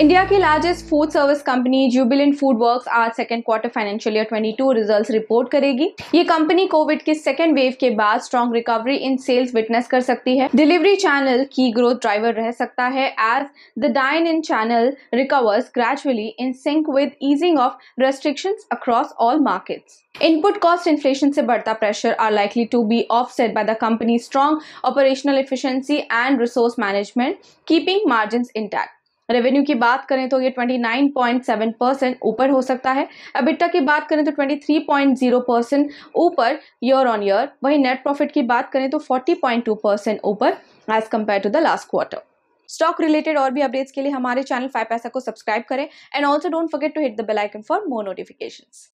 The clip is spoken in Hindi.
इंडिया की largest food service company Jubilant Food Works आज second quarter financial year 22 results report करेगी ये कंपनी कोविड के सेकेंड वेव के बाद strong recovery in sales witness कर सकती है डिलीवरी चैनल की ग्रोथ ड्राइवर रह सकता है as the dine in channel recovers gradually in sync with easing of restriction across all markets input cost inflation से बढ़ता pressure are likely to be offset by the company strong operational efficiency and resource management keeping margin intact revenue की बात करें तो ये 29.7 परसेंट ऊपर हो सकता है अबिटा की बात करें तो 23.0 परसेंट ऊपर ईयर ऑन ईयर वहीं नेट प्रॉफिट की बात करें तो 40.2 परसेंट ऊपर as compare to the last quarter stock related और भी अपडेट्स के लिए हमारे चैनल फाइव पैसा को सब्सक्राइब करें and also don't forget to hit the bell icon icon for more notification